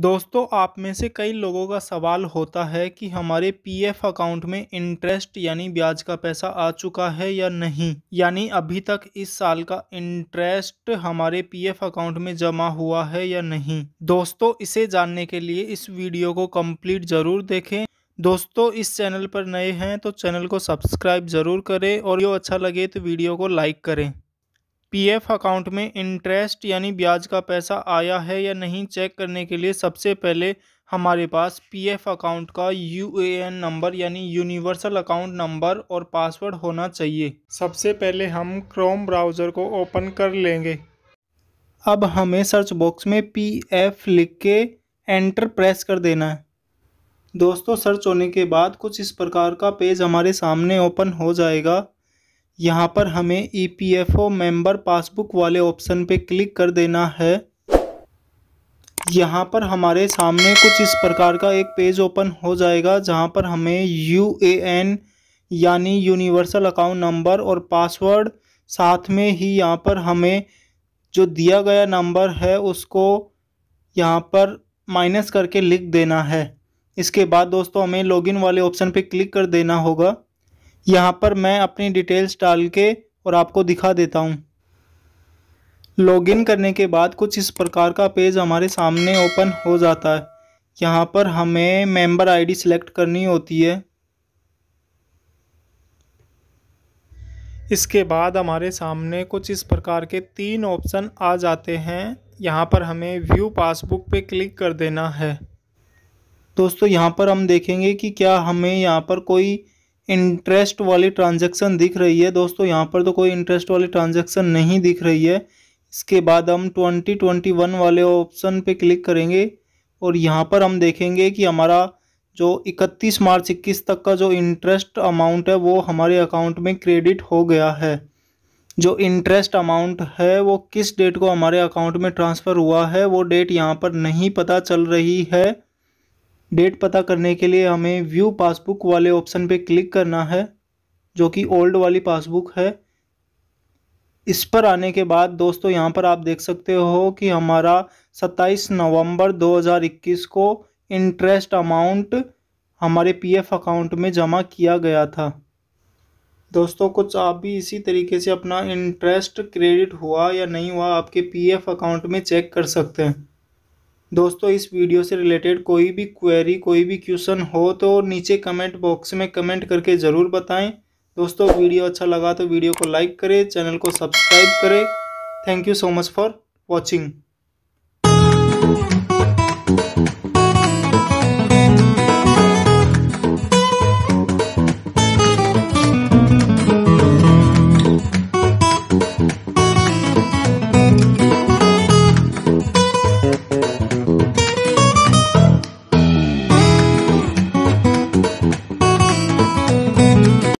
दोस्तों आप में से कई लोगों का सवाल होता है कि हमारे पीएफ अकाउंट में इंटरेस्ट यानी ब्याज का पैसा आ चुका है या नहीं यानी अभी तक इस साल का इंटरेस्ट हमारे पीएफ अकाउंट में जमा हुआ है या नहीं दोस्तों इसे जानने के लिए इस वीडियो को कंप्लीट ज़रूर देखें दोस्तों इस चैनल पर नए हैं तो चैनल को सब्सक्राइब ज़रूर करें और जो अच्छा लगे तो वीडियो को लाइक करें पीएफ अकाउंट में इंटरेस्ट यानी ब्याज का पैसा आया है या नहीं चेक करने के लिए सबसे पहले हमारे पास पीएफ अकाउंट का यूएएन नंबर यानी यूनिवर्सल अकाउंट नंबर और पासवर्ड होना चाहिए सबसे पहले हम क्रोम ब्राउज़र को ओपन कर लेंगे अब हमें सर्च बॉक्स में पीएफ लिख के एंटर प्रेस कर देना है दोस्तों सर्च होने के बाद कुछ इस प्रकार का पेज हमारे सामने ओपन हो जाएगा यहाँ पर हमें E P F O member passbook वाले ऑप्शन पे क्लिक कर देना है यहाँ पर हमारे सामने कुछ इस प्रकार का एक पेज ओपन हो जाएगा जहाँ पर हमें यू ए एन यानी यूनिवर्सल अकाउंट नंबर और पासवर्ड साथ में ही यहाँ पर हमें जो दिया गया नंबर है उसको यहाँ पर माइनस करके लिख देना है इसके बाद दोस्तों हमें लॉगिन वाले ऑप्शन पे क्लिक कर देना होगा यहाँ पर मैं अपनी डिटेल्स डाल के और आपको दिखा देता हूँ लॉगिन करने के बाद कुछ इस प्रकार का पेज हमारे सामने ओपन हो जाता है यहाँ पर हमें मेंबर आईडी सिलेक्ट करनी होती है इसके बाद हमारे सामने कुछ इस प्रकार के तीन ऑप्शन आ जाते हैं यहाँ पर हमें व्यू पासबुक पे क्लिक कर देना है दोस्तों यहाँ पर हम देखेंगे कि क्या हमें यहाँ पर कोई इंटरेस्ट वाली ट्रांजेक्शन दिख रही है दोस्तों यहाँ पर तो कोई इंटरेस्ट वाली ट्रांजेक्शन नहीं दिख रही है इसके बाद हम ट्वेंटी ट्वेंटी वन वाले ऑप्शन पे क्लिक करेंगे और यहाँ पर हम देखेंगे कि हमारा जो इकतीस मार्च इक्कीस तक का जो इंटरेस्ट अमाउंट है वो हमारे अकाउंट में क्रेडिट हो गया है जो इंटरेस्ट अमाउंट है वो किस डेट को हमारे अकाउंट में ट्रांसफ़र हुआ है वो डेट यहाँ पर नहीं पता चल रही है डेट पता करने के लिए हमें व्यू पासबुक वाले ऑप्शन पे क्लिक करना है जो कि ओल्ड वाली पासबुक है इस पर आने के बाद दोस्तों यहाँ पर आप देख सकते हो कि हमारा 27 नवंबर 2021 को इंटरेस्ट अमाउंट हमारे पीएफ अकाउंट में जमा किया गया था दोस्तों कुछ आप भी इसी तरीके से अपना इंटरेस्ट क्रेडिट हुआ या नहीं हुआ आपके पीएफ अकाउंट में चेक कर सकते हैं दोस्तों इस वीडियो से रिलेटेड कोई भी क्वेरी कोई भी क्वेश्चन हो तो नीचे कमेंट बॉक्स में कमेंट करके ज़रूर बताएं दोस्तों वीडियो अच्छा लगा तो वीडियो को लाइक करें चैनल को सब्सक्राइब करें thank you so much for watching